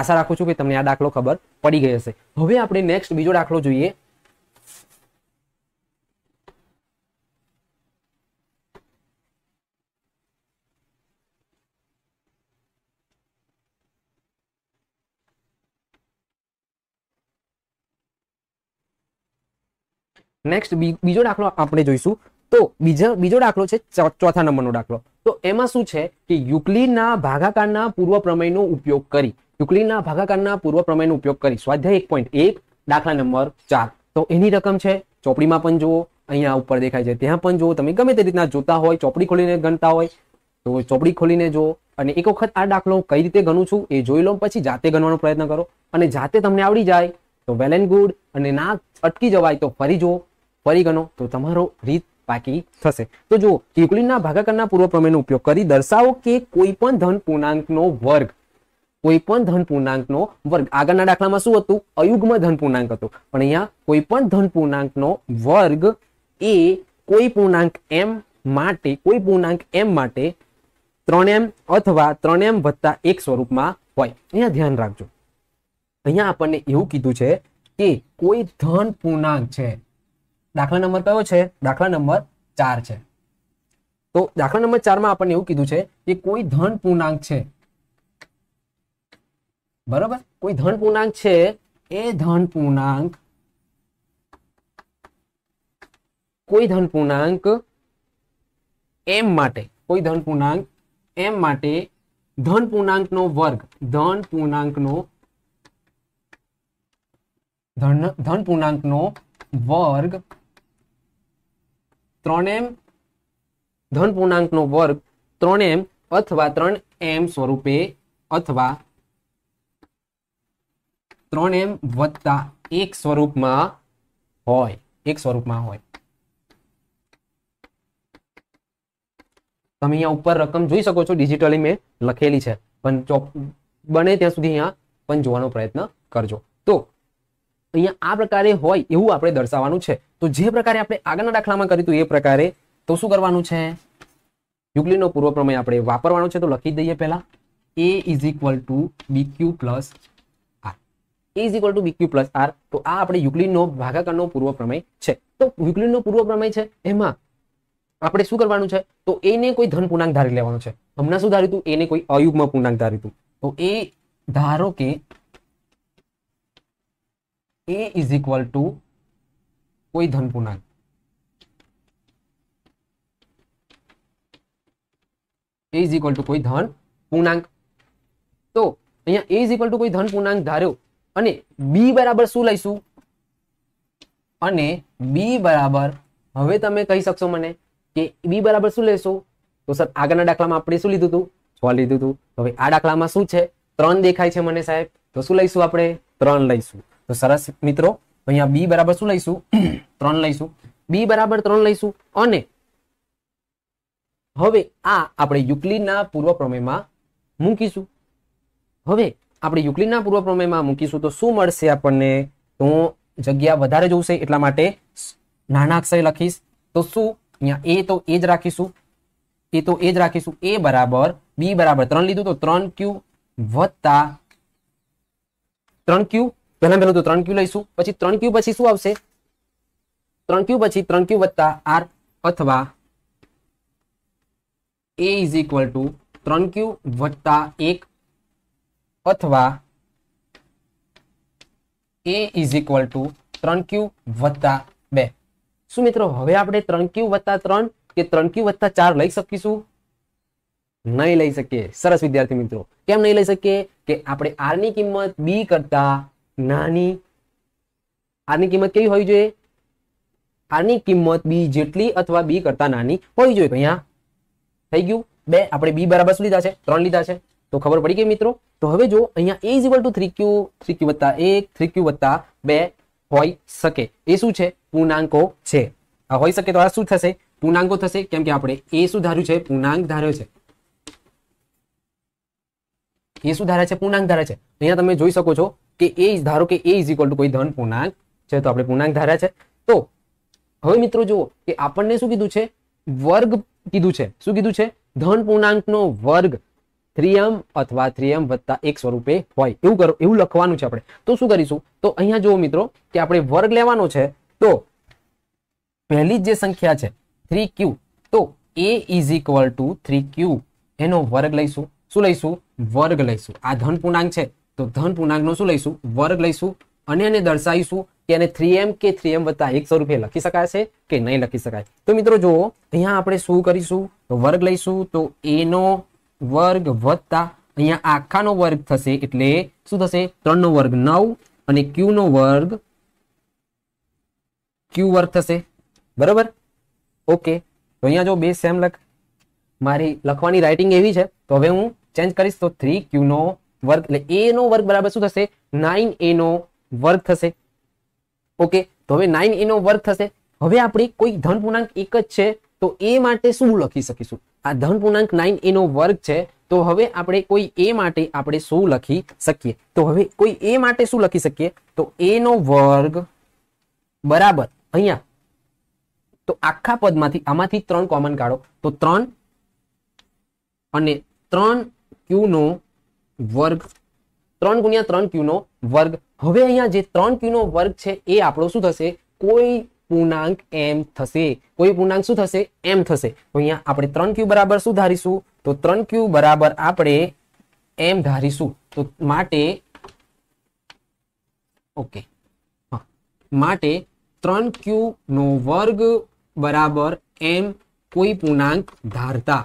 આશા રાખું છું કે તમને આ દાખલો ખબર પડી ગઈ હશે હવે આપણે નેક્સ્ટ બીજો દાખલો જોઈએ નેક્સ્ટ બીજો દાખલો આપણે જોઈશું તો બીજો બીજો દાખલો છે ચોથા નંબરનો દાખલો તો એમાં શું છે કે યુક્લિડના ભાગાકારના પૂર્વ પ્રમેયનો ઉપયોગ કરી યુક્લિડના ભાગાકારના પૂર્વ પ્રમેયનો ઉપયોગ કરી સ્વાધ્યાય એક પોઈન્ટ એક દાખલા નંબર ચાર તો એની રકમ છે ચોપડીમાં પણ જુઓ અહીંયા ઉપર દેખાય છે ત્યાં પણ જુઓ તમે ગમે તે રીતના જોતા હોય ચોપડી ખોલીને ગણતા હોય તો ચોપડી ખોલીને જુઓ અને એક વખત આ દાખલો કઈ રીતે ગણું છું એ જોઈ લો પછી જાતે ગણવાનો પ્રયત્ન કરો અને જાતે તમને આવડી જાય તો વેલ એન્ડ ગુડ અને ના અટકી જવાય તો ફરી જુઓ ફરી ગણો તો તમારો રીત બાકી થશે તો જુઓ યુક્લિડના ભાગાકારના પૂર્વ પ્રમેયનો ઉપયોગ કરી દર્શાવો કે કોઈ પણ ધન પૂર્ણાંકનો વર્ગ કોઈ પણ ધન પૂર્ણાંકનો વર્ગ આગળના દાખલામાં શું હતું અયુગ્મ ધન પૂર્ણાંક હતો પણ અહીંયા કોઈ પણ ધન પૂર્ણાંકનો વર્ગ એ કોઈ પૂર્ણાંક એમ માટે કોઈ પૂર્ણાંક એમ માટે ત્રણ એમ અથવા ત્રણ એમ વત્તા એક સ્વરૂપમાં હોય અહીંયા ધ્યાન રાખજો અહીંયા આપણને એવું કીધું છે કે કોઈ ધન પૂર્ણાંક છે દાખલા નંબર કયો છે દાખલા નંબર ચાર છે તો દાખલા નંબર ચારમાં આપણને એવું કીધું છે કે કોઈ ધન પૂર્ણાંક છે બરોબર કોઈ ધન પૂર્ણાંક છે એ ધન પૂર્ણાંક કોઈ ધન પૂર્ણાંક એમ માટે કોઈ ધન પૂર્ણાંક એમ માટે ધન નો વર્ગ ધન પૂર્ણાંકનો ધન ધન પૂર્ણાંકનો વર્ગ ત્રણ એમ ધન પૂર્ણાંકનો વર્ગ ત્રણ એમ અથવા ત્રણ એમ સ્વરૂપે અથવા ત્રણ એમ વત્તા એક સ્વરૂપમાં હોય એક સ્વરૂપમાં હોય તમે અહીંયા ઉપર રકમ જોઈ શકો છો ડિજિટલી મેં લખેલી છે પણ બને ત્યાં સુધી અહીંયા પણ જોવાનો પ્રયત્ન કરજો તો અહીંયા આ પ્રકારે હોય એવું આપણે દર્શાવવાનું છે તો જે પ્રકારે આપણે આગળના દાખલામાં કર્યું હતું એ પ્રકારે તો શું કરવાનું છે યુક્લિડનો પૂર્વ પ્રમેય આપણે વાપરવાનું છે તો લખી દઈએ પહેલા A is equal to B B Q plus A to B Q plus R તો આ આપણે યુક્લિનનો ભાગાકારનો પૂર્વ પ્રમેય છે તો યુક્લિનનો પૂર્વ પ્રમેય છે એમાં આપણે શું કરવાનું છે તો એને કોઈ ધન પૂર્ણાંક ધારી લેવાનો છે હમણાં શું ધાર્યું હતું એને કોઈ અયુગ્મ પૂર્ણાંક ધાર્યું તો એ ધારો કે એ ઇઝ ઇક્વલ ટુ કોઈ ધન પૂર્ણાંક એ ઇઝ ઇક્વલ ટુ કોઈ ધન પૂર્ણાંક તો અહીંયા એ ઇઝ ઇક્વલ ટુ કોઈ ધન પૂર્ણાંક ધાર્યો અને બી બરાબર શું લઈશું અને બી બરાબર હવે તમે કહી શકશો મને કે બી બરાબર શું લેશો તો સર આગળના દાખલામાં આપણે શું લીધું હતું છ લીધું હતું હવે આ દાખલામાં શું છે ત્રણ દેખાય છે મને સાહેબ તો શું લઈશું આપણે ત્રણ લઈશું તો સરસ મિત્રો અહીંયા બી બરાબર શું લઈશું ત્રણ લઈશું બી બરાબર ત્રણ લઈશું અને હવે આ આપણે યુક્લિડના પૂર્વ પ્રમેયમાં મૂકીશું હવે આપણે યુક્લિડના પૂર્વ પ્રમેયમાં મૂકીશું તો શું મળશે આપણને તો જગ્યા વધારે જોશે એટલા માટે નાના અક્ષરે લખીશ તો શું અહીંયા એ તો એ જ રાખીશું એ તો એ જ રાખીશું એ બરાબર બી બરાબર ત્રણ લીધું તો ત્રણ ક્યુ વત્તા ત્રણ ક્યુ પહેલા પહેલું તો ત્રણ ક્યુ લઈશું પછી ત્રણ ક્યુ પછી શું આવશે ત્રણ ક્યુ પછી ત્રણ ક્યુ વત્તા આર અથવા એ ઇઝ ઇક્વલ ટુ ત્રણ ક્યુ વત્તા એક અથવા એ ઇઝ ઇક્વલ ટુ ત્રણ ક્યુ વત્તા બે શું મિત્રો હવે આપણે ત્રણ ક્યુ વત્તા ત્રણ કે ત્રણ ક્યુ વત્તા ચાર લઈ શકીશું નહીં લઈ શકીએ સરસ વિદ્યાર્થી મિત્રો કેમ નહીં લઈ શકીએ કે આપણે આર ની કિંમત બી કરતા નાની આર ની કિંમત કેવી હોવી જોઈએ આર ની કિંમત બી જેટલી અથવા બી કરતા નાની હોવી જોઈએ અહીંયા થઈ ગયું બે આપણે બી બરાબર શું લીધા છે ત્રણ લીધા છે तो खबर पड़ी के मित्रों तो हमें जो यहां a = 3q 3q + 1 3q + 2 हो イ सके ये શું છે પૂર્ણાંકો છે આ હો イ શકે તો આ શું થશે પૂર્ણાંકો થશે કેમ કે આપણે a શું ધાર્યું છે પૂર્ણાંક ધાર્યો છે એ શું ધારે છે પૂર્ણાંક ધારે છે તો અહીંયા તમે જોઈ શકો છો કે a ઇ ધારો કે a = કોઈ ધન પૂર્ણાંક છે તો આપણે પૂર્ણાંક ધારે છે તો હવે મિત્રો જુઓ કે આપણે શું કીધું છે વર્ગ કીધું છે શું કીધું છે ધન પૂર્ણાંકનો વર્ગ થ્રીએમ અથવા થ્રીએમ વત્તા એક સ્વરૂપે હોય એવું કરો એવું લખવાનું છે આપણે તો શું કરીશું તો અહીંયા જુઓ મિત્રો કે આપણે વર્ગ લેવાનો છે તો પહેલી જે સંખ્યા છે થ્રી ક્યુ તો A is equal to three Q એનો વર્ગ લઈશું શું લઈશું વર્ગ લઈશું આ ધન પૂર્ણાંક છે તો ધન પૂર્ણાંકનો શું લઈશું વર્ગ લઈશું અને એને દર્શાવીશું કે એને થ્રી કે થ્રી એમ વત્તા એક સ્વરૂપે લખી શકાય છે કે નહીં લખી શકાય તો મિત્રો જુઓ અહીંયા આપણે શું કરીશું વર્ગ લઈશું તો એનો વર્ગ વત્તા અહીંયા આખાનો વર્ગ થશે એટલે શું થશે ત્રણનો વર્ગ નવ અને ક્યુનો વર્ગ ક્યુ વર્ગ થશે બરાબર ઓકે તો અહીંયા જો બે સેમ લખ મારી લખવાની રાઇટિંગ એવી છે તો હવે હું ચેન્જ કરીશ તો થ્રી ક્યુનો વર્ગ એટલે એ નો વર્ગ બરાબર શું થશે નાઇન એ નો વર્ગ થશે ઓકે તો હવે નાઇન એ નો વર્ગ થશે હવે આપણી કોઈ ધન પૂર્ણાંક એક જ છે તો એ માટે શું લખી શકીશું આ ધન પૂર્ણાંક નાઇન એનો વર્ગ છે તો હવે આપણે કોઈ એ માટે આપણે શું લખી શકીએ તો હવે કોઈ એ માટે શું લખી શકીએ તો એ નો વર્ગ બરાબર અહીંયા તો આખા પદમાંથી આમાંથી ત્રણ કોમન કાઢો તો ત્રણ અને ત્રણ ક્યુ નો વર્ગ ત્રણ ગુણ્યા ત્રણ ક્યુ નો વર્ગ હવે અહીંયા જે ત્રણ ક્યુ નો વર્ગ છે એ આપણો શું થશે કોઈ પૂર્ણાંક એમ થશે કોઈ પૂર્ણાંક શું થશે એમ થશે તો અહીંયા આપણે ત્રણ ક્યુ બરાબર શું ધારીશું તો ત્રણ ક્યુ બરાબર આપણે એમ ધારીશું તો માટે ઓકે માટે ત્રણ ક્યુ નો વર્ગ બરાબર એમ કોઈ પૂર્ણાંક ધારતા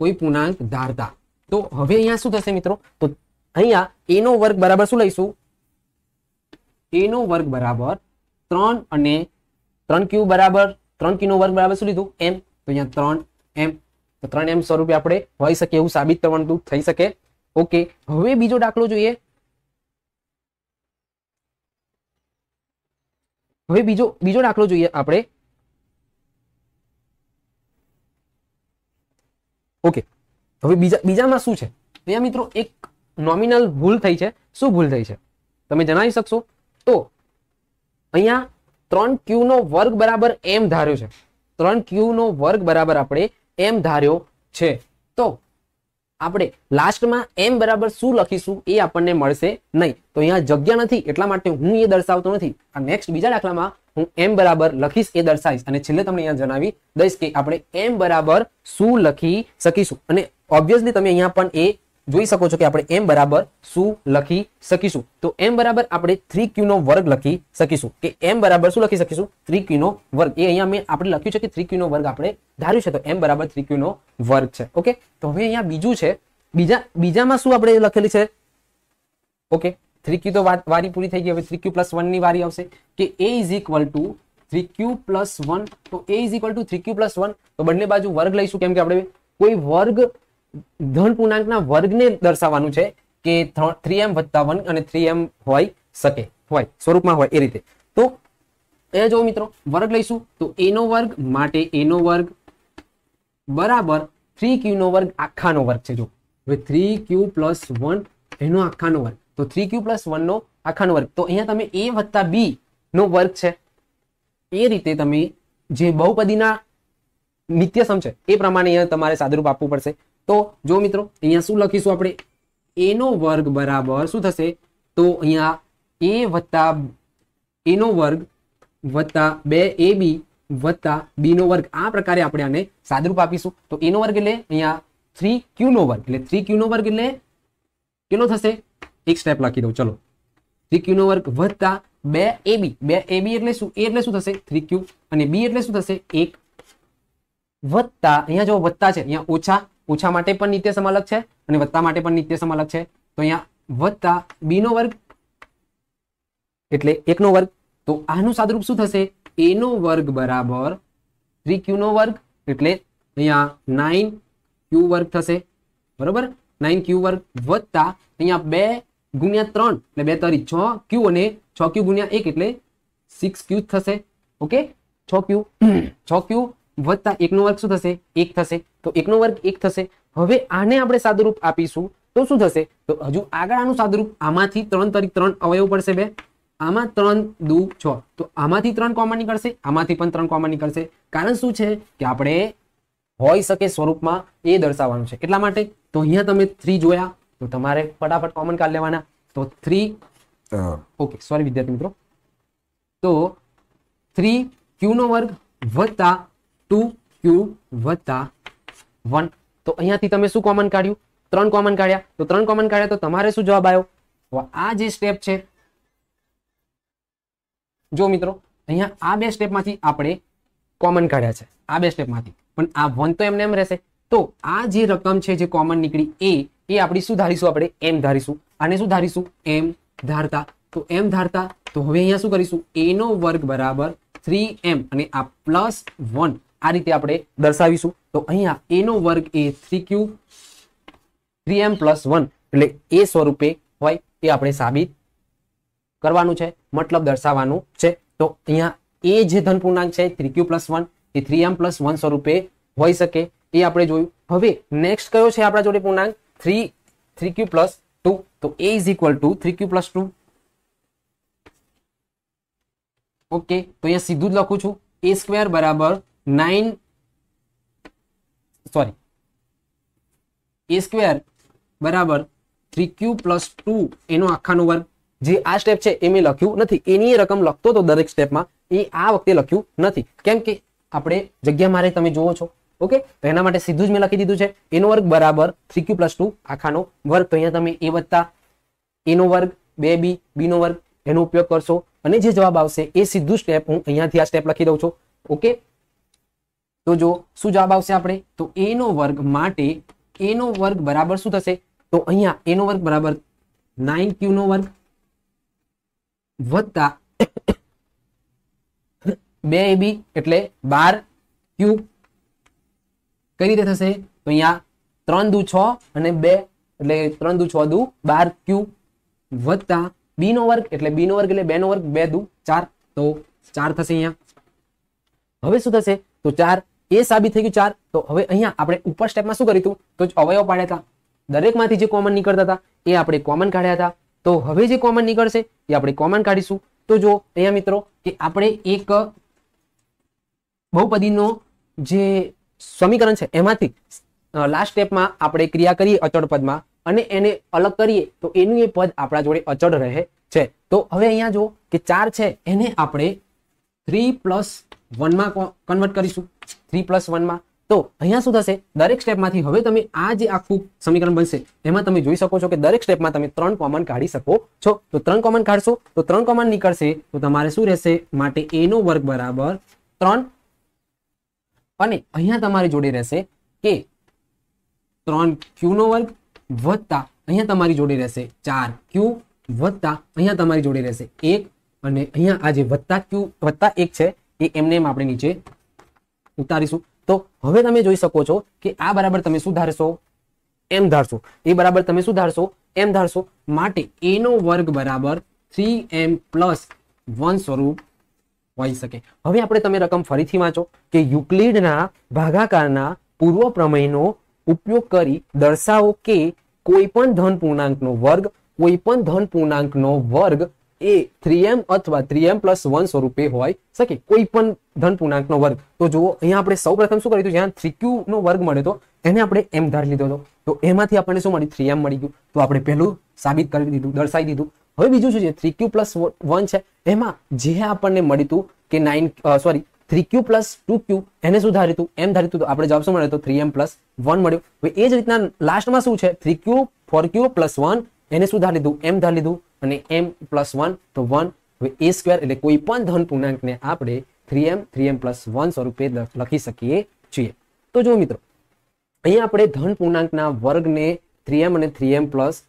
કોઈ પૂર્ણાંક ધારતા તો હવે અહીંયા શું થશે મિત્રો તો અહીંયા એનો વર્ગ બરાબર શું લઈશું એનો વર્ગ બરાબર ત્રણ અને ત્રણ ક્યુ બરાબર ત્રણ નો વર્ગ બરાબર શું લીધું એમ તો અહીંયા ત્રણ એમ તો ત્રણ એમ સ્વરૂપે આપણે હોઈ શકે એવું સાબિત કરવાનું થઈ શકે ઓકે હવે બીજો દાખલો જોઈએ હવે બીજો બીજો દાખલો જોઈએ આપણે ઓકે હવે બીજા બીજામાં શું છે અહીંયા મિત્રો એક નોમિનલ ભૂલ થઈ છે શું ભૂલ થઈ છે તમે જણાવી શકશો તો અહીંયા ત્રણ ક્યુ નો વર્ગ બરાબર એમ ધાર્યો છે ત્રણ ક્યુ નો વર્ગ બરાબર આપણે એમ ધાર્યો છે તો આપણે લાસ્ટમાં એમ બરાબર શું લખીશું એ આપણને મળશે નહીં તો અહીંયા જગ્યા નથી એટલા માટે હું એ દર્શાવતો નથી આ નેક્સ્ટ બીજા દાખલામાં હું એમ બરાબર લખીશ એ દર્શાવીશ અને છેલ્લે તમને અહીંયા જણાવી દઈશ કે આપણે એમ બરાબર શું લખી શકીશું અને ઓબ્વિયસલી તમે અહીંયા પણ એ જોઈ શકો છો કે આપણે એમ બરાબર શું લખી શકીશું તો એમ બરાબર આપણે થ્રી ક્યુનો વર્ગ લખી શકીશું કે એમ બરાબર શું લખી શકીશું થ્રી ક્યુનો વર્ગ એ અહીંયા મેં આપણે લખ્યું છે કે થ્રી ક્યુનો વર્ગ આપણે ધાર્યું છે તો એમ બરાબર થ્રી ક્યુનો વર્ગ છે ઓકે તો હવે અહીંયા બીજું છે બીજા બીજામાં શું આપણે લખેલી છે ઓકે થ્રી ક્યુ તો વારી પૂરી થઈ ગઈ હવે થ્રી ક્યુ પ્લસ વનની વારી આવશે કે A is equal to three Q plus one તો A is equal to three Q plus one તો બંને બાજુ વર્ગ લઈશું કેમ કે આપણે કોઈ વર્ગ ધન પૂર્ણાંકના વર્ગને દર્શાવવાનું છે કે થ્રી એમ વત્તા વન અને થ્રી એમ હોય શકે હોય સ્વરૂપમાં હોય એ રીતે તો એ જો મિત્રો વર્ગ લઈશું તો એનો વર્ગ માટે એનો વર્ગ બરાબર થ્રી ક્યુનો વર્ગ આખાનો વર્ગ છે જો થ્રી ક્યુ પ્લસ વન એનો આખાનો વર્ગ તો થ્રી ક્યુ પ્લસ વનનો આખાનો વર્ગ તો અહીંયા તમે એ વત્તા બી નો વર્ગ છે એ રીતે તમે જે બહુપદીના નિત્યસમ છે એ પ્રમાણે અહીંયા તમારે સાદુરૂપ આપવું પડશે તો જો મિત્રો અહીંયા શું લખીશું આપણે એનો વર્ગ બરાબર શું થશે તો અહીંયા એ વત્તા એનો વર્ગ વત્તા બે એ બી વત્તા બીનો વર્ગ આ પ્રકારે આપણે આને સાદરૂપ આપીશું તો એનો વર્ગ એટલે અહીંયા થ્રી ક્યુનો વર્ગ એટલે થ્રી ક્યુનો વર્ગ એટલે કેટલો થશે એક સ્ટેપ લખી દઉં ચલો થ્રી ક્યુનો વર્ગ વત્તા બે એ બી બે એ બી એટલે શું એ એટલે શું થશે થ્રી ક્યુ અને બી એટલે શું થશે એક વત્તા અહીંયા જો વત્તા છે અહીંયા ઓછા પૂછા માટે પણ નિત્ય સમાલક છે અને વત્તા માટે પણ નિત્ય સમાલક છે તો અહીંયા વત્તા બીનો વર્ગ એટલે એકનો વર્ગ તો આનું સાદરૂપ શું થશે એનો વર્ગ બરાબર થ્રી ક્યુનો વર્ગ એટલે અહીંયા નાઇન ક્યુ વર્ગ થશે બરોબર નાઇન ક્યુ વર્ગ વત્તા અહીંયા બે ગુણ્યા ત્રણ એટલે બે તારી છ ક્યુ અને છ ક્યુ ગુણ્યા એક એટલે સિક્સ ક્યુ થશે ઓકે છ ક્યુ છ ક્યુ વત્તા એકનો વર્ગ શું થશે એક થશે તો એકનો વર્ગ એક થશે હવે આને આપણે સાદુરૂપ આપીશું તો શું થશે તો હજુ આગળ આનું સાદુરૂપ આમાંથી ત્રણ તરીક ત્રણ અવયવ પડશે બે આમાં ત્રણ દુ છ તો આમાંથી ત્રણ કોમન નીકળશે આમાંથી પણ ત્રણ કોમન નીકળશે કારણ શું છે કે આપણે હોઈ શકે સ્વરૂપમાં એ દર્શાવવાનું છે એટલા માટે તો અહીંયા તમે થ્રી જોયા તો તમારે ફટાફટ કોમન કાઢ લેવાના તો થ્રી ઓકે સોરી વિદ્યાર્થી મિત્રો તો થ્રી ક્યુનો વર્ગ વત્તા ટુ ક્યુ વત્તા વન તો અહીંયાથી તમે શું કોમન કાઢ્યું ત્રણ કોમન કાઢ્યા તો ત્રણ કોમન કાઢ્યા તો તમારે શું જવાબ આવ્યો આ જે સ્ટેપ છે જો મિત્રો અહીંયા આ બે સ્ટેપમાંથી આપણે કોમન કાઢ્યા છે આ બે સ્ટેપમાંથી પણ આ વન તો એમને એમ રહેશે તો આ જે રકમ છે જે કોમન નીકળી એ એ આપણી શું ધારીશું આપણે એમ ધારીશું આને શું ધારીશું એમ ધારતા તો એમ ધારતા તો હવે અહીંયા શું કરીશું એનો વર્ગ બરાબર થ્રી એમ અને આ પ્લસ વન આ રીતે આપણે દર્શાવીશું તો અહીંયા એ નો વર્ગ A three Q three M plus one એટલે એ સ્વરૂપે હોય એ આપણે સાબિત કરવાનું છે મતલબ દર્શાવવાનું છે તો અહીંયા એ જે ધન પૂર્ણાંક છે થ્રી ક્યુ પ્લસ વન એ થ્રી એમ પ્લસ વન સ્વરૂપે હોઈ શકે એ આપણે જોયું હવે નેક્સ્ટ કયો છે આપણા જોડે પૂર્ણાંક three three Q plus two તો A is equal to three Q plus two okay તો અહીંયા સીધું જ લખું છું એ સ્ક્વેર બરાબર નાઇન સોરી એ સ્ક્વેર બરાબર થ્રી ક્યુ પ્લસ ટુ એનો આખાનો વર્ગ જે આ સ્ટેપ છે એ મેં લખ્યું નથી એની રકમ લખતો હતો દરેક સ્ટેપમાં એ આ વખતે લખ્યું નથી કેમ કે આપણે જગ્યા મારે તમે જુઓ છો ઓકે તો એના માટે સીધું જ મેં લખી દીધું છે એનો વર્ગ બરાબર થ્રી ક્યુ પ્લસ ટુ આખાનો વર્ગ તો અહીંયા તમે એ વત્તા એનો વર્ગ બે બી બીનો વર્ગ એનો ઉપયોગ કરશો અને જે જવાબ આવશે એ સીધું સ્ટેપ હું અહીંયાથી આ સ્ટેપ લખી દઉં છું ઓકે તો જો શું જવાબ આવશે આપણે તો એ નો વર્ગ માટે એ નો વર્ગ બરાબર શું થશે તો અહીંયા એ નો વર્ગ બરાબર નાઇન ક્યુ નો વર્ગ વધતા બે એબી એટલે બાર ક્યુ કઈ રીતે થશે તો અહીંયા ત્રણ દુ છ અને બે એટલે ત્રણ દુ છ દુ બાર ક્યુ વત્તા બી નો વર્ગ એટલે બી નો વર્ગ એટલે બે નો વર્ગ બે દુ ચાર તો ચાર થશે અહીંયા હવે શું થશે તો ચાર એ સાબિત થઈ ગયું ચાર તો હવે અહીંયા આપણે ઉપર સ્ટેપમાં શું કર્યું તો અવયવ પાડ્યા હતા દરેકમાંથી જે કોમન નીકળતા હતા એ આપણે કોમન કાઢ્યા હતા તો હવે જે કોમન નીકળશે એ આપણે કોમન કાઢીશું તો જો અહીંયા મિત્રો કે આપણે એક બહુપદીનો જે સમીકરણ છે એમાંથી લાસ્ટ સ્ટેપમાં આપણે ક્રિયા કરીએ અચળ પદમાં અને એને અલગ કરીએ તો એનું એ પદ આપણા જોડે અચળ રહે છે તો હવે અહીંયા જો કે ચાર છે એને આપણે થ્રી પ્લસ વનમાં કન્વર્ટ કરીશું થ્રી પ્લસ વનમાં તો અહીંયા શું થશે દરેક સ્ટેપમાંથી હવે તમે આ જે આખું સમીકરણ બનશે એમાં તમે જોઈ શકો છો કે દરેક સ્ટેપમાં તમે ત્રણ કોમન કાઢી શકો છો તો ત્રણ કોમન કાઢશો તો ત્રણ કોમન નીકળશે તો તમારે શું રહેશે માટે એ વર્ગ બરાબર ત્રણ અને અહીંયા તમારી જોડે રહેશે કે ત્રણ ક્યુ નો વર્ગ વત્તા અહીંયા તમારી જોડે રહેશે ચાર ક્યુ વત્તા અહીંયા તમારી જોડે રહેશે એક અને અહીંયા આ જે વત્તા ક્યુ વત્તા એક છે એ એમને એમ આપણે નીચે ઉતારીશું તો હવે તમે જોઈ શકો છો કે આ બરાબર તમે શું ધારશો એમ ધારશો એ બરાબર તમે શું ધારશો એમ ધારશો માટે એનો વર્ગ બરાબર થ્રી એમ પ્લસ વન સ્વરૂપ હોઈ શકે હવે આપણે તમે રકમ ફરીથી વાંચો કે યુક્લિડના ભાગાકારના પૂર્વ પ્રમેયનો ઉપયોગ કરી દર્શાવો કે કોઈ પણ ધન પૂર્ણાંકનો વર્ગ કોઈ પણ ધન પૂર્ણાંકનો વર્ગ એ થ્રી એમ અથવા થ્રી એમ પ્લસ વન સ્વરૂપે હોય શકે કોઈ પણ ધન પૂર્ણાંકનો વર્ગ તો જુઓ અહીંયા આપણે સૌ પ્રથમ શું કર્યું હતું જ્યાં થ્રી ક્યુ નો વર્ગ મળ્યો હતો એને આપણે એમ ધારી લીધો હતો તો એમાંથી આપણને શું મળ્યું થ્રી એમ મળી ગયું તો આપણે પહેલું સાબિત કરી દીધું દર્શાવી દીધું હવે બીજું શું છે થ્રી ક્યુ પ્લસ વન છે એમાં જે આપણને મળ્યું હતું કે nine sorry three Q plus two Q એને શું ધાર્યું એમ ધાર્યું તો આપણે જવાબ શું મળ્યો હતો થ્રી એમ પ્લસ વન મળ્યો હવે એ જ રીતના લાસ્ટમાં શું છે three Q four Q plus one એને શું ધાર લીધું એમ ધાર લીધું અને એમ પ્લસ વન તો વન હવે એ સ્ક્વેર એટલે કોઈ પણ ધન પૂર્ણાંકને આપણે three M three M plus one સ્વરૂપે લખી શકીએ છીએ તો જુઓ મિત્રો અહીંયા આપણે ધન પૂર્ણાંકના વર્ગને થ્રી એમ અને થ્રી એમ પ્લસ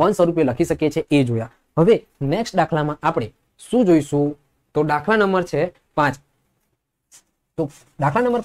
વન સ્વરૂપે લખી શકીએ છીએ એ જોયા હવે નેક્સ્ટ દાખલામાં આપણે શું જોઈશું તો દાખલા નંબર છે પાંચ તો દાખલા નંબર